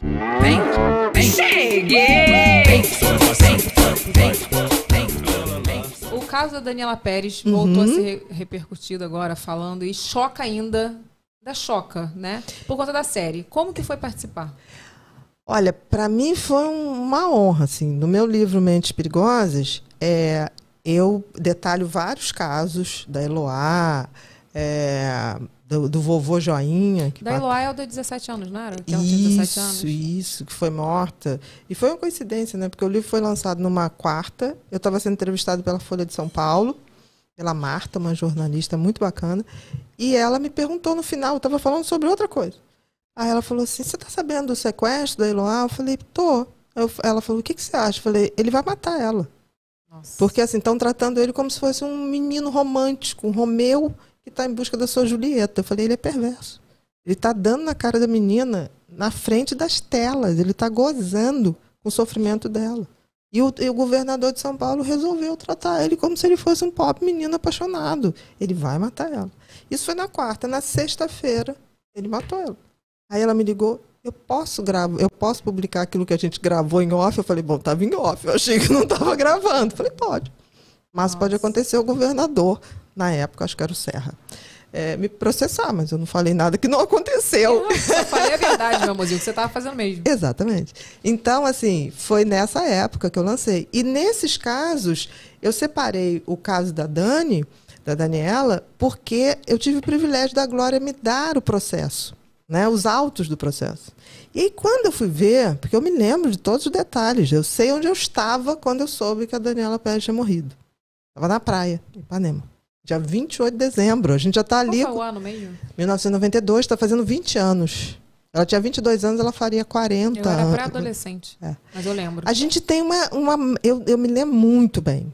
Vem, vem. Cheguei! Vem, vem, vem, o caso da Daniela Pérez voltou uhum. a ser repercutido agora, falando, e choca ainda, da choca, né? Por conta da série. Como que foi participar? Olha, para mim foi uma honra, assim. No meu livro Mentes Perigosas, é, eu detalho vários casos da Eloá, é, do, do vovô Joinha. Que da bat... Eloá é o de 17 anos, não era? Que isso, anos. isso, que foi morta. E foi uma coincidência, né? Porque o livro foi lançado numa quarta. Eu estava sendo entrevistado pela Folha de São Paulo, pela Marta, uma jornalista muito bacana. E ela me perguntou no final, eu estava falando sobre outra coisa. Aí ela falou assim: Você está sabendo do sequestro da Eloá? Eu falei: Tô. Eu, ela falou: O que, que você acha? Eu falei: Ele vai matar ela. Nossa. Porque assim, estão tratando ele como se fosse um menino romântico, um Romeu que está em busca da sua Julieta. Eu falei, ele é perverso. Ele está dando na cara da menina, na frente das telas. Ele está gozando com o sofrimento dela. E o, e o, governador de São Paulo resolveu tratar ele como se ele fosse um pobre menino apaixonado. Ele vai matar ela. Isso foi na quarta. Na sexta-feira, ele matou ela. Aí ela me ligou, eu posso gravar, eu posso publicar aquilo que a gente gravou em off. Eu falei, bom, estava em off, eu achei que não estava gravando. Eu falei, pode. Mas Nossa. pode acontecer o governador na época, acho que era o Serra. É, me processar, mas eu não falei nada que não aconteceu. Eu falei a verdade, meu amorzinho, que você estava fazendo mesmo. Exatamente. Então, assim, foi nessa época que eu lancei. E nesses casos, eu separei o caso da Dani, da Daniela, porque eu tive o privilégio da Glória me dar o processo, né, os autos do processo. E aí, quando eu fui ver, porque eu me lembro de todos os detalhes, eu sei onde eu estava quando eu soube que a Daniela Pérez tinha morrido. Estava na praia, em Ipanema. Dia 28 de dezembro. A gente já está ali. Qual foi é o ano mesmo? 1992, está fazendo 20 anos. Ela tinha 22 anos, ela faria 40. Eu era pré-adolescente, é. mas eu lembro. A gente tem uma... uma eu, eu me lembro muito bem.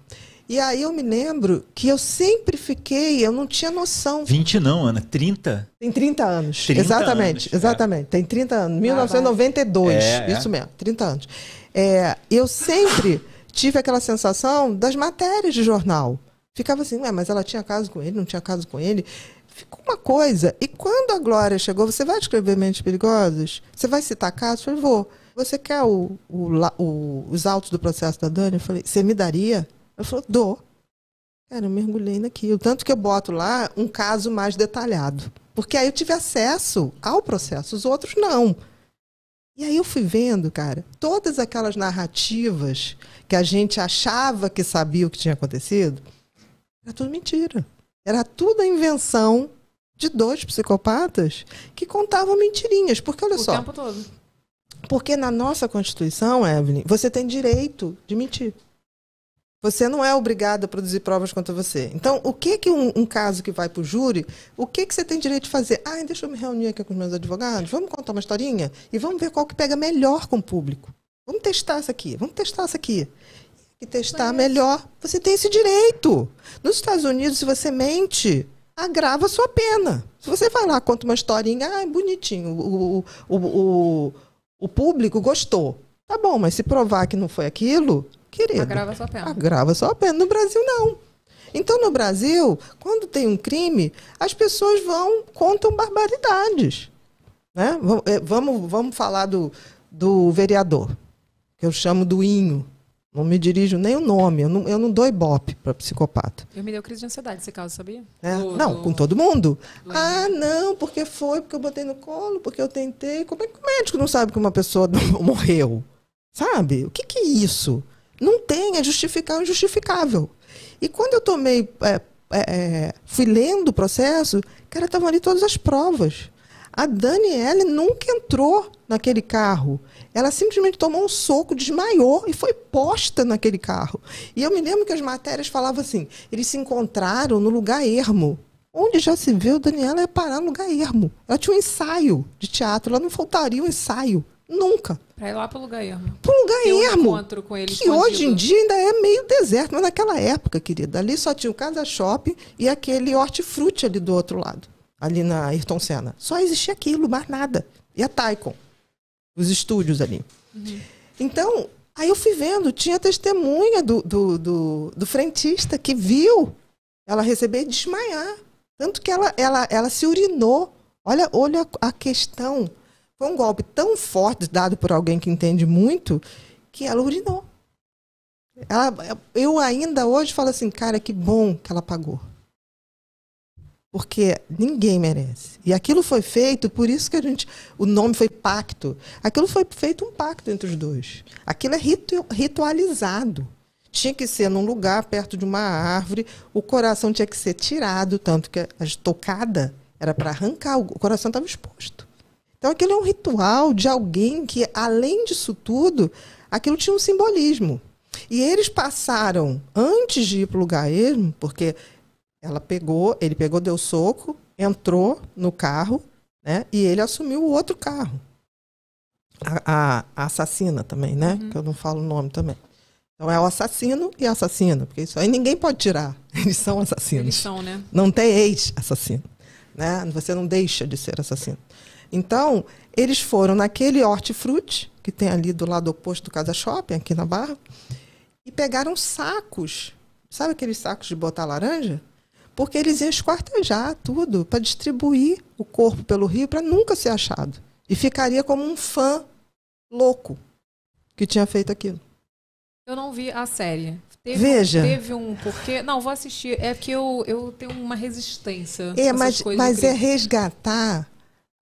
E aí eu me lembro que eu sempre fiquei, eu não tinha noção. 20 não, Ana, 30? Tem 30 anos. 30 exatamente, anos, exatamente. É. Tem 30 anos. 1992, ah, é, é, isso mesmo, 30 anos. É, eu sempre tive aquela sensação das matérias de jornal. Ficava assim, mas ela tinha caso com ele, não tinha caso com ele. Ficou uma coisa. E quando a Glória chegou, você vai escrever Mentes Perigosas? Você vai citar casos? Eu falei, vou. Você quer o, o, o, os autos do processo da Dani? Eu falei, você me daria? Ela falou, dou. Cara, eu mergulhei naquilo. Tanto que eu boto lá um caso mais detalhado. Porque aí eu tive acesso ao processo, os outros não. E aí eu fui vendo, cara, todas aquelas narrativas que a gente achava que sabia o que tinha acontecido, era é tudo mentira. Era tudo a invenção de dois psicopatas que contavam mentirinhas. Porque, olha o só. O tempo todo. Porque na nossa Constituição, Evelyn, você tem direito de mentir. Você não é obrigado a produzir provas contra você. Então, o que que um, um caso que vai para o júri, o que que você tem direito de fazer? Ah, deixa eu me reunir aqui com os meus advogados, vamos contar uma historinha e vamos ver qual que pega melhor com o público. Vamos testar isso aqui, vamos testar isso aqui que testar é melhor. Você tem esse direito. Nos Estados Unidos, se você mente, agrava a sua pena. Se você vai lá, conta uma historinha, ah, bonitinho, o, o, o, o público gostou. Tá bom, mas se provar que não foi aquilo, querido. Agrava a sua pena. Agrava a sua pena. No Brasil, não. Então, no Brasil, quando tem um crime, as pessoas vão, contam barbaridades. Né? Eh, vamos, vamos falar do, do vereador, que eu chamo do Inho. Não me dirijo nem o nome, eu não, eu não dou ibope para psicopata. Eu me deu crise de ansiedade nesse caso, sabia? É, do, não, do... com todo mundo. Do... Ah, não, porque foi, porque eu botei no colo, porque eu tentei. Como é que o médico não sabe que uma pessoa morreu? Sabe? O que, que é isso? Não tem, é justificar o injustificável. E quando eu tomei, é, é, é fui lendo o processo, cara, estavam ali todas as provas. A Daniele nunca entrou naquele carro. Ela simplesmente tomou um soco, desmaiou e foi posta naquele carro. E eu me lembro que as matérias falavam assim: eles se encontraram no lugar ermo. Onde já se viu, Daniela ia parar no lugar ermo. Ela tinha um ensaio de teatro, ela não faltaria um ensaio. Nunca. Pra ir lá pro lugar ermo. Pro lugar Ter ermo. Um encontro com ele que escondido. hoje em dia ainda é meio deserto, mas naquela época, querida, ali só tinha o casa shopping e aquele hortifruti ali do outro lado ali na Ayrton Senna. Só existia aquilo, mais nada. E a Taikon, os estúdios ali. Uhum. Então, aí eu fui vendo, tinha testemunha do, do, do, do frentista que viu ela receber e desmaiar. Tanto que ela, ela, ela se urinou. Olha, olha a questão. Foi um golpe tão forte dado por alguém que entende muito que ela urinou. Ela, eu ainda hoje falo assim, cara, que bom que ela pagou porque ninguém merece. E aquilo foi feito, por isso que a gente, o nome foi pacto. Aquilo foi feito um pacto entre os dois. Aquilo é ritu, ritualizado. Tinha que ser num lugar perto de uma árvore, o coração tinha que ser tirado, tanto que a tocada era para arrancar, o coração estava exposto. Então aquilo é um ritual de alguém que, além disso tudo, aquilo tinha um simbolismo. E eles passaram, antes de ir para o lugar ermo, porque ela pegou, ele pegou, deu soco, entrou no carro, né? E ele assumiu o outro carro. A, a, a assassina também, né? Uhum. Que eu não falo o nome também. Então é o assassino e assassina, porque isso aí ninguém pode tirar. Eles são assassinos. Eles são, né? Não tem ex-assassino, né? Você não deixa de ser assassino. Então, eles foram naquele hortifruti que tem ali do lado oposto do Casa Shopping, aqui na Barra, e pegaram sacos. Sabe aqueles sacos de botar laranja? porque eles iam esquartejar tudo para distribuir o corpo pelo rio para nunca ser achado. E ficaria como um fã louco que tinha feito aquilo. Eu não vi a série. Teve Veja. Um, teve um porque Não, vou assistir. É que eu, eu tenho uma resistência. É, mas, mas é resgatar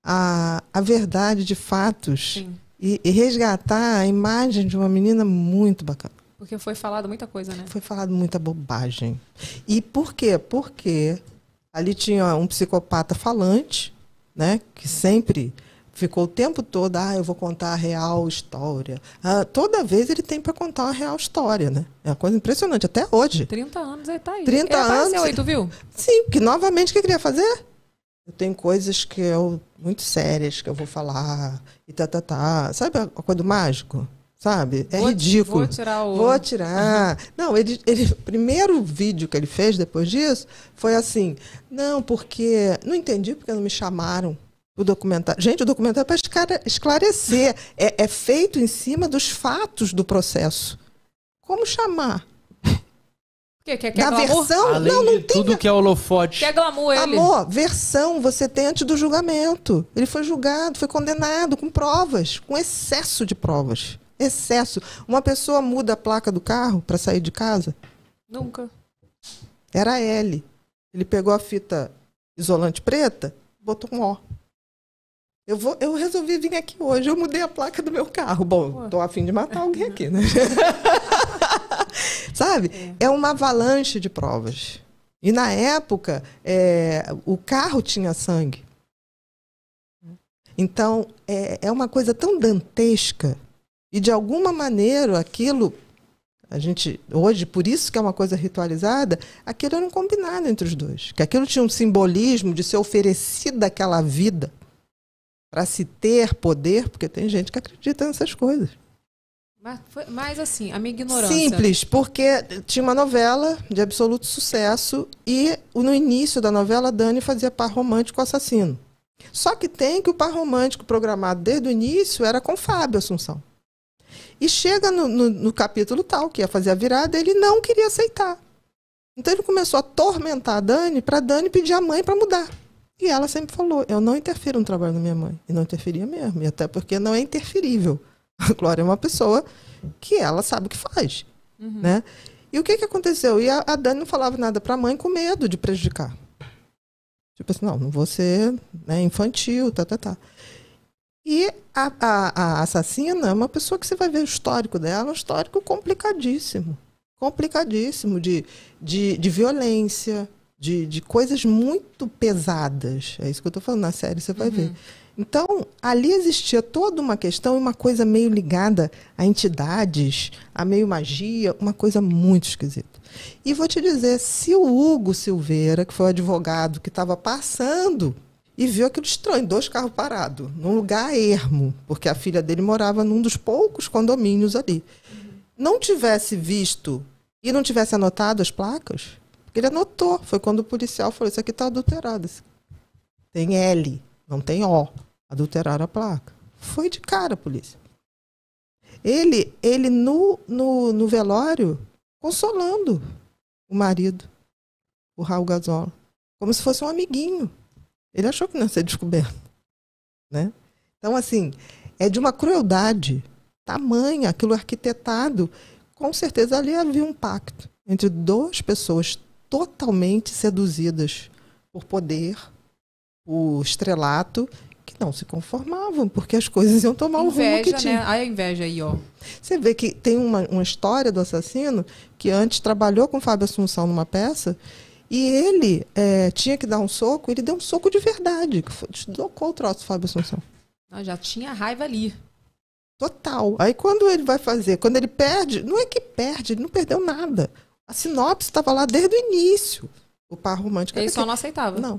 a, a verdade de fatos e, e resgatar a imagem de uma menina muito bacana. Porque foi falado muita coisa, né? Foi falado muita bobagem. E por quê? Porque ali tinha um psicopata falante, né? Que sempre ficou o tempo todo, ah, eu vou contar a real história. Ah, toda vez ele tem para contar a real história, né? É uma coisa impressionante, até hoje. 30 anos ele tá aí. 30 ele anos. Aí, tu viu? Sim, porque novamente o que ele queria fazer? Eu tenho coisas que eu, muito sérias que eu vou falar, e tá, tá, tá. Sabe a coisa do mágico? Sabe? É vou, ridículo. Vou tirar o. Vou tirar. Não, ele, ele. O primeiro vídeo que ele fez depois disso foi assim: não, porque. Não entendi porque não me chamaram o documentário. Gente, o documentário é para esclarecer. É, é feito em cima dos fatos do processo. Como chamar? Que, que, que Na é versão, Além não, não tem. Tudo que é holofote. Que é glamour, ele. Amor, versão você tem antes do julgamento. Ele foi julgado, foi condenado com provas, com excesso de provas excesso. Uma pessoa muda a placa do carro para sair de casa? Nunca. Era L. Ele pegou a fita isolante preta, botou um O. Eu, vou, eu resolvi vir aqui hoje, eu mudei a placa do meu carro. Bom, estou afim de matar alguém aqui, né? Sabe? É. é uma avalanche de provas. E na época, é, o carro tinha sangue. Então, é, é uma coisa tão dantesca e de alguma maneira aquilo a gente hoje, por isso que é uma coisa ritualizada, aquilo era um combinado entre os dois, que aquilo tinha um simbolismo de ser oferecida aquela vida para se ter poder, porque tem gente que acredita nessas coisas. Mas, foi, mas assim, a minha ignorância. Simples, porque tinha uma novela de absoluto sucesso e no início da novela Dani fazia par romântico assassino. Só que tem que o par romântico programado desde o início era com Fábio Assunção. E chega no, no, no capítulo tal, que ia fazer a virada, ele não queria aceitar. Então ele começou a tormentar a Dani para Dani pedir à mãe para mudar. E ela sempre falou: eu não interfiro no trabalho da minha mãe. E não interferia mesmo, e até porque não é interferível. A Glória é uma pessoa que ela sabe o que faz. Uhum. Né? E o que, que aconteceu? E a, a Dani não falava nada para a mãe com medo de prejudicar. Tipo assim, não, não vou ser né, infantil, tá, tá, tá. E a, a, a assassina é uma pessoa que você vai ver o histórico dela, um histórico complicadíssimo. Complicadíssimo de, de, de violência, de, de coisas muito pesadas. É isso que eu estou falando na série, você vai uhum. ver. Então, ali existia toda uma questão e uma coisa meio ligada a entidades, a meio magia, uma coisa muito esquisita. E vou te dizer, se o Hugo Silveira, que foi o advogado que estava passando e viu aquilo estranho, dois carros parados, num lugar ermo, porque a filha dele morava num dos poucos condomínios ali. Não tivesse visto e não tivesse anotado as placas, ele anotou. Foi quando o policial falou: Isso aqui está adulterado. Tem L, não tem O. Adulteraram a placa. Foi de cara a polícia. Ele, ele no, no, no velório, consolando o marido, o Raul Gazola, como se fosse um amiguinho. Ele achou que não ia ser descoberto. Né? Então, assim, é de uma crueldade tamanha, aquilo arquitetado. Com certeza ali havia um pacto entre duas pessoas totalmente seduzidas por poder, por estrelato, que não se conformavam, porque as coisas iam tomar inveja, o rumo que tinha. Né? A inveja aí, ó. Você vê que tem uma, uma história do assassino que antes trabalhou com Fábio Assunção numa peça e ele é, tinha que dar um soco, ele deu um soco de verdade, que foi, deslocou o troço do Fábio Assunção. Não, já tinha raiva ali. Total. Aí quando ele vai fazer, quando ele perde, não é que perde, ele não perdeu nada. A sinopse estava lá desde o início. O par romântico. Ele só que... não aceitava. Não.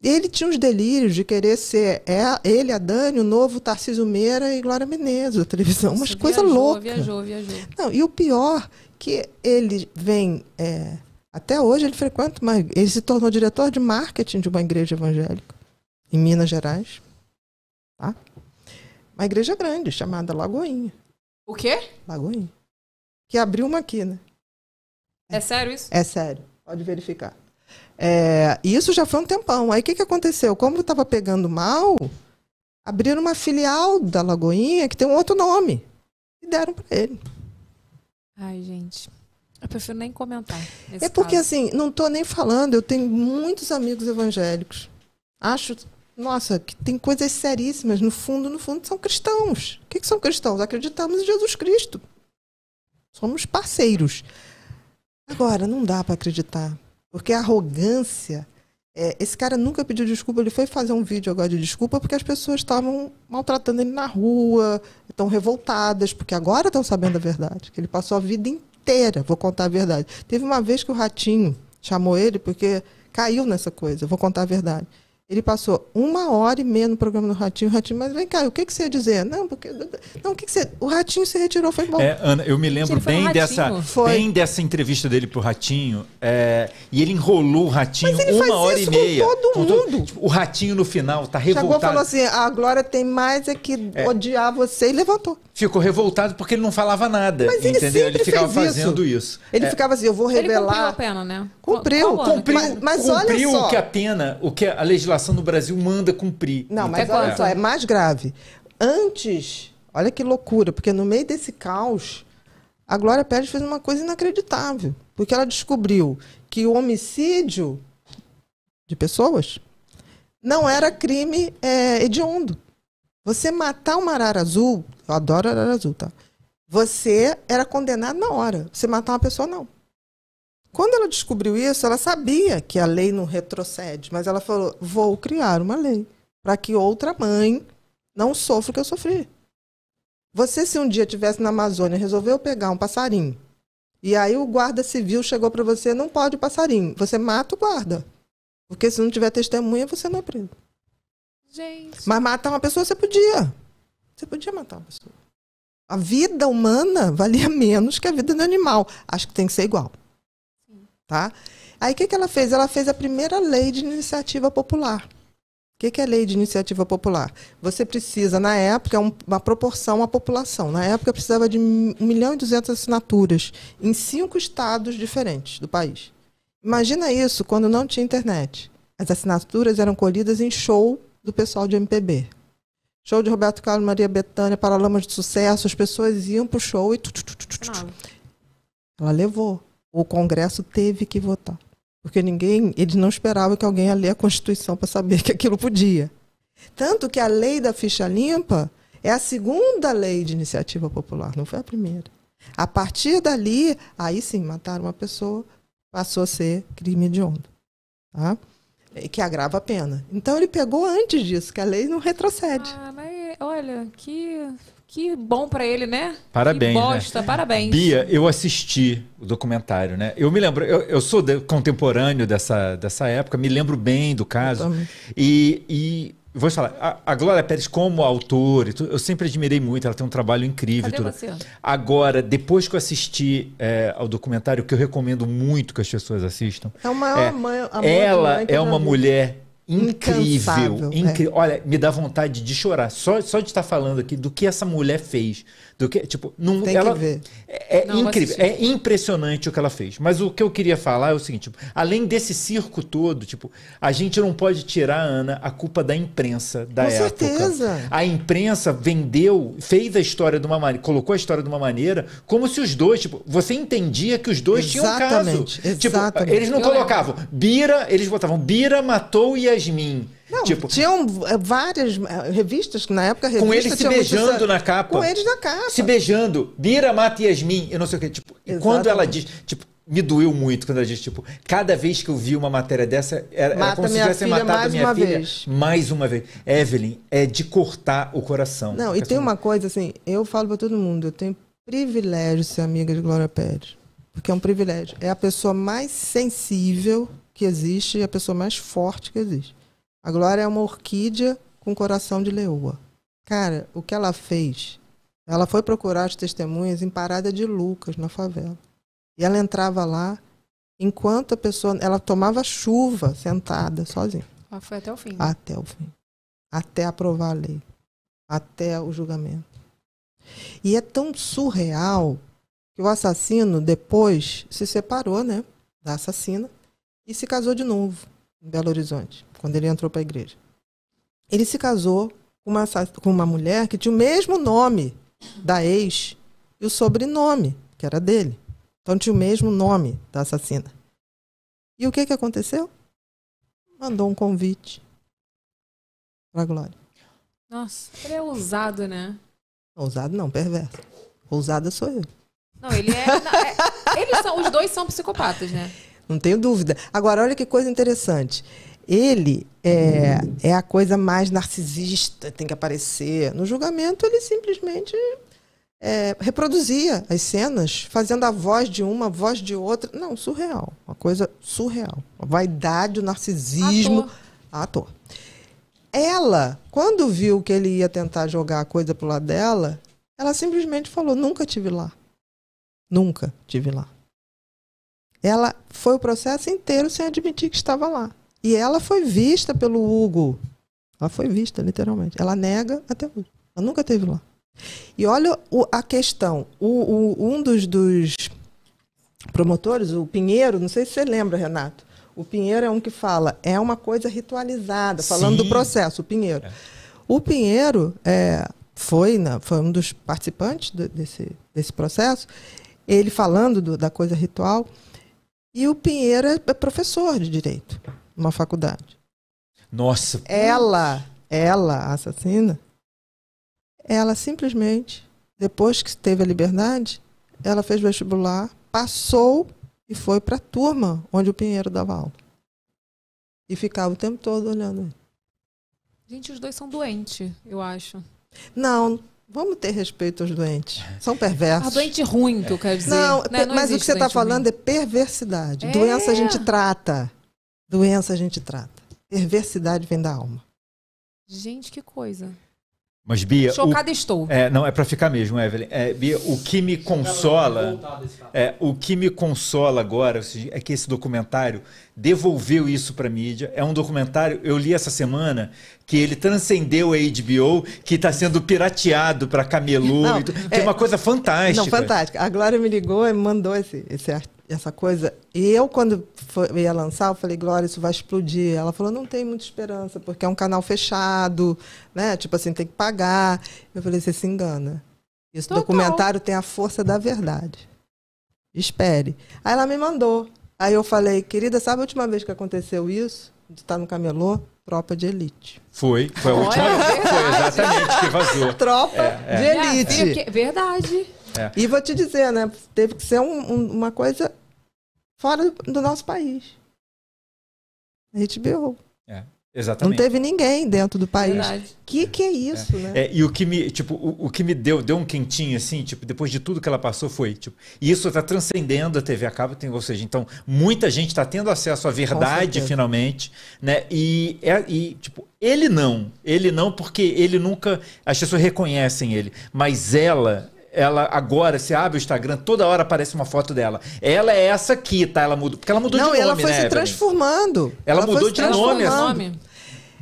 Ele tinha os delírios de querer ser é, ele, a Dani, o novo Tarcísio Meira e Glória Menezes, a televisão. umas coisas loucas. Viajou, viajou. Não, e o pior, que ele vem é, até hoje ele frequenta, mas ele se tornou diretor de marketing de uma igreja evangélica em Minas Gerais. Tá? Uma igreja grande, chamada Lagoinha. O quê? Lagoinha. Que abriu uma aqui, né? É sério isso? É sério. Pode verificar. É, isso já foi um tempão. Aí o que, que aconteceu? Como estava pegando mal, abriram uma filial da Lagoinha que tem um outro nome. E deram para ele. Ai, gente. Eu prefiro nem comentar. É porque, caso. assim, não estou nem falando, eu tenho muitos amigos evangélicos. Acho, nossa, que tem coisas seríssimas. No fundo, no fundo, são cristãos. O que, que são cristãos? Acreditamos em Jesus Cristo. Somos parceiros. Agora, não dá para acreditar. Porque a arrogância. É, esse cara nunca pediu desculpa, ele foi fazer um vídeo agora de desculpa porque as pessoas estavam maltratando ele na rua, estão revoltadas, porque agora estão sabendo a verdade. Que ele passou a vida inteira inteira, vou contar a verdade. Teve uma vez que o Ratinho chamou ele porque caiu nessa coisa, vou contar a verdade. Ele passou uma hora e meia no programa do Ratinho. O Ratinho, mas vem cá, o que, que você ia dizer? Não, porque. Não, o que, que você. O Ratinho se retirou, foi bom. É, Ana, eu me lembro bem dessa, foi. bem dessa entrevista dele pro Ratinho. É, e ele enrolou o Ratinho uma hora e meia. Com todo mundo. Com todo, tipo, o Ratinho no final tá revoltado. Chegou e falou assim: a Glória tem mais é que é. odiar você e levantou ficou revoltado porque ele não falava nada. Mas ele entendeu? Ele ficava fazendo isso. Ele é. ficava assim, eu vou revelar. Ele cumpriu a pena, né? Cumpriu. Qual, cumpriu, mas, mas cumpriu olha só. o que a pena, o que a legislação no Brasil manda cumprir. Não, mas é olha só, é mais grave. Antes, olha que loucura, porque no meio desse caos, a Glória Pérez fez uma coisa inacreditável. Porque ela descobriu que o homicídio de pessoas não era crime é, hediondo. Você matar uma arara azul, eu adoro arara azul, tá? Você era condenado na hora. Você matar uma pessoa, não. Quando ela descobriu isso, ela sabia que a lei não retrocede, mas ela falou: vou criar uma lei para que outra mãe não sofra o que eu sofri. Você, se um dia estivesse na Amazônia, resolveu pegar um passarinho, e aí o guarda civil chegou para você: não pode passarinho. Você mata o guarda. Porque se não tiver testemunha, você não é preso. Gente. Mas matar uma pessoa você podia. Você podia matar uma pessoa. A vida humana valia menos que a vida do animal. Acho que tem que ser igual. Tá? Aí o que, que ela fez? Ela fez a primeira lei de iniciativa popular. O que, que, é lei de iniciativa popular? Você precisa, na época, é um, uma proporção à população. Na época, precisava de 1 milhão e 200 assinaturas em cinco estados diferentes do país. Imagina isso quando não tinha internet. As assinaturas eram colhidas em show do pessoal de MPB. Show de Roberto Carlos, Maria Bethânia, Paralamas de Sucesso, as pessoas iam pro show e... Tu, tu, tu, Ela levou. O Congresso teve que votar. Porque ninguém, eles não esperavam que alguém ia ler a Constituição para saber que aquilo podia. Tanto que a lei da ficha limpa é a segunda lei de iniciativa popular, não foi a primeira. A partir dali, aí sim, mataram uma pessoa, passou a ser crime hediondo. Tá? que agrava a pena. Então ele pegou antes disso, que a lei não retrocede. Ah, mas olha, que que bom para ele, né? Parabéns. Que né? bosta, né? parabéns. Bia, eu assisti o documentário, né? Eu me lembro, eu, eu sou de, contemporâneo dessa, dessa época, me lembro bem do caso. E, e Vou falar, a, a Glória Pérez, como autora, eu sempre admirei muito, ela tem um trabalho incrível. tudo. Agora, depois que eu assisti é, ao documentário, que eu recomendo muito que as pessoas assistam. É, é, é uma é, mãe, Ela é uma mulher incrível. incrível. É. Olha, me dá vontade de chorar. Só, só de estar falando aqui do que essa mulher fez do que tipo não Tem ela que ver. é, é não, incrível, é impressionante o que ela fez. Mas o que eu queria falar é o seguinte, tipo, além desse circo todo, tipo, a gente não pode tirar Ana a culpa da imprensa da Com época. Certeza. A imprensa vendeu, fez a história de uma maneira, colocou a história de uma maneira como se os dois, tipo, você entendia que os dois exatamente, tinham um caso. Exatamente. Tipo, eles não colocavam Bira, eles botavam Bira matou Yasmin. Não, tipo, tinham eh, várias eh, revistas na época. com eles se beijando na capa. Com eles na capa. Se beijando. Bira mata Yasmin, eu não sei o quê. Tipo, e quando ela diz, tipo, me doeu muito quando ela diz, tipo, cada vez que eu vi uma matéria dessa, era, era como se tivesse matado mais minha uma filha vez. mais uma vez. Evelyn, é de cortar o coração. Não, e é tem uma coisa assim, eu falo para todo mundo, eu tenho privilégio de ser amiga de Glória Pérez. Porque é um privilégio. É a pessoa mais sensível que existe e a pessoa mais forte que existe. A Glória é uma orquídea com coração de leoa. Cara, o que ela fez? Ela foi procurar as testemunhas em parada de Lucas, na favela. E ela entrava lá, enquanto a pessoa. Ela tomava chuva sentada, sozinha. Ela foi até o fim. Né? Até o fim. Até aprovar a lei. Até o julgamento. E é tão surreal que o assassino depois se separou, né? Da assassina e se casou de novo em Belo Horizonte, quando ele entrou para a igreja. Ele se casou com uma, com uma mulher que tinha o mesmo nome da ex e o sobrenome, que era dele. Então tinha o mesmo nome da assassina. E o que, que aconteceu? Mandou um convite para a Glória. Nossa, ele é ousado, né? Ousado não, perverso. Ousada sou eu. Não, ele é. Não, é eles são, os dois são psicopatas, né? Não tenho dúvida. Agora, olha que coisa interessante. Ele é, hum. é a coisa mais narcisista, tem que aparecer. No julgamento, ele simplesmente é, reproduzia as cenas, fazendo a voz de uma, a voz de outra. Não, surreal. Uma coisa surreal. A vaidade, o narcisismo. Ator. Ator. Ela, quando viu que ele ia tentar jogar a coisa pro lado dela, ela simplesmente falou: Nunca tive lá. Nunca tive lá. Ela foi o processo inteiro sem admitir que estava lá. E ela foi vista pelo Hugo. Ela foi vista, literalmente. Ela nega até hoje. Ela nunca esteve lá. E olha o, a questão. O, o, um dos, dos promotores, o Pinheiro, não sei se você lembra, Renato. O Pinheiro é um que fala, é uma coisa ritualizada, falando Sim. do processo, o Pinheiro. É. O Pinheiro é, foi, na, né, foi um dos participantes do, desse, desse processo, ele falando do, da coisa ritual, e o Pinheiro é, é professor de direito, numa faculdade. Nossa. Ela, ela, a assassina, ela simplesmente, depois que teve a liberdade, ela fez vestibular, passou e foi para a turma onde o Pinheiro dava aula. E ficava o tempo todo olhando. Gente, os dois são doentes, eu acho. Não, Vamos ter respeito aos doentes. São perversos. A doente ruim, tu quer dizer. Não, né? não mas o que você está falando ruim. é perversidade. É. Doença a gente trata. Doença a gente trata. Perversidade vem da alma. Gente, que coisa. Mas, Bia. Chocada o, estou. É, não, é para ficar mesmo, Evelyn. É, Bia, o que me consola. É, o que me consola agora é que esse documentário devolveu isso para mídia. É um documentário, eu li essa semana, que ele transcendeu a HBO, que está sendo pirateado para camelô. Não, e, que é, é, uma coisa fantástica. Não, fantástica. A Glória me ligou e mandou esse, esse artigo essa coisa. E eu, quando foi, ia lançar, eu falei, Glória, isso vai explodir. Ela falou, não tem muita esperança, porque é um canal fechado, né? Tipo assim, tem que pagar. Eu falei, você se engana. Esse Total. documentário tem a força da verdade. Espere. Aí ela me mandou. Aí eu falei, querida, sabe a última vez que aconteceu isso? Tu tá no camelô? Tropa de elite. Foi, foi a última. foi exatamente que vazou. Tropa é, é. de elite. É, verdade. É. E vou te dizer, né? Teve que ser um, um, uma coisa fora do nosso país. A gente berrou. É. Exatamente. Não teve ninguém dentro do país. Verdade. Que que é isso, é. né? É, e o que me, tipo, o, o, que me deu, deu um quentinho assim, tipo, depois de tudo que ela passou foi, tipo, isso está transcendendo a TV a cabo, tem, ou seja, então muita gente está tendo acesso à verdade finalmente, né? E é, e tipo, ele não, ele não porque ele nunca as pessoas reconhecem ele, mas ela ela agora, se abre o Instagram, toda hora aparece uma foto dela. Ela é essa aqui, tá? Ela mudou. Porque ela mudou Não, de nome, ela foi né, se transformando. Ela, ela mudou de nome, assim.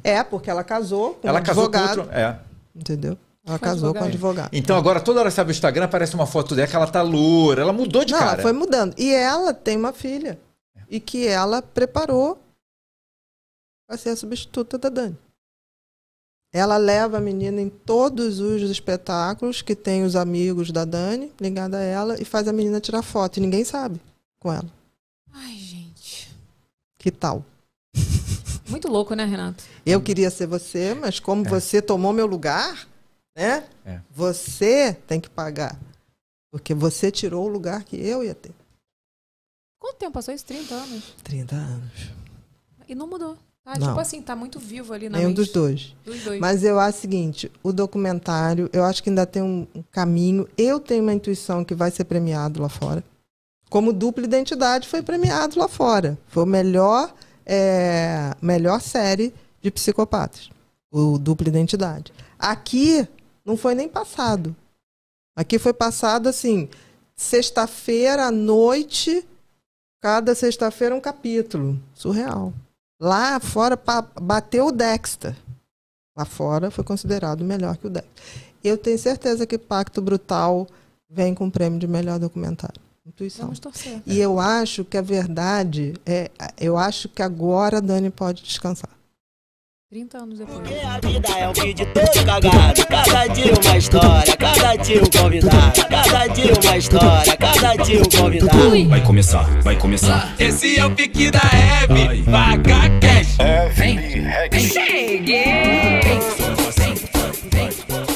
É, porque ela casou com ela um casou advogado. Com outro, é. Entendeu? Ela foi casou advogado. com um advogado. Então, agora, toda hora se abre o Instagram, aparece uma foto dela que ela tá loura. Ela mudou de Não, cara. Ela foi mudando. E ela tem uma filha. E que ela preparou para ser a substituta da Dani. Ela leva a menina em todos os espetáculos que tem os amigos da Dani ligada a ela e faz a menina tirar foto. E ninguém sabe com ela. Ai, gente. Que tal? Muito louco, né, Renato? Eu queria ser você, mas como é. você tomou meu lugar, né? É. Você tem que pagar. Porque você tirou o lugar que eu ia ter. Quanto tempo passou isso? 30 anos? 30 anos. E não mudou. Ah, tipo não. tipo assim, tá muito vivo ali na Nenhum mente. dos dois. dos dois. Mas eu acho o seguinte, o documentário, eu acho que ainda tem um caminho. Eu tenho uma intuição que vai ser premiado lá fora. Como dupla identidade foi premiado lá fora. Foi a melhor, é, melhor série de psicopatas. O dupla identidade. Aqui não foi nem passado. Aqui foi passado assim, sexta-feira à noite, cada sexta-feira um capítulo. Surreal. Lá fora bateu o Dexter. Lá fora foi considerado melhor que o Dexter. Eu tenho certeza que Pacto Brutal vem com o prêmio de melhor documentário. Intuição. Vamos torcer. E eu acho que a verdade é, eu acho que agora a Dani pode descansar. 30 anos depois. Porque a vida é um vídeo todo cagado. Cada dia uma história, cada dia um convidado. Cada dia uma história, cada dia um convidado. Vai começar, vai começar. Esse é o pique da Hebe, vaca cash. Vem, vem, cheguei. Vem, vem, vem.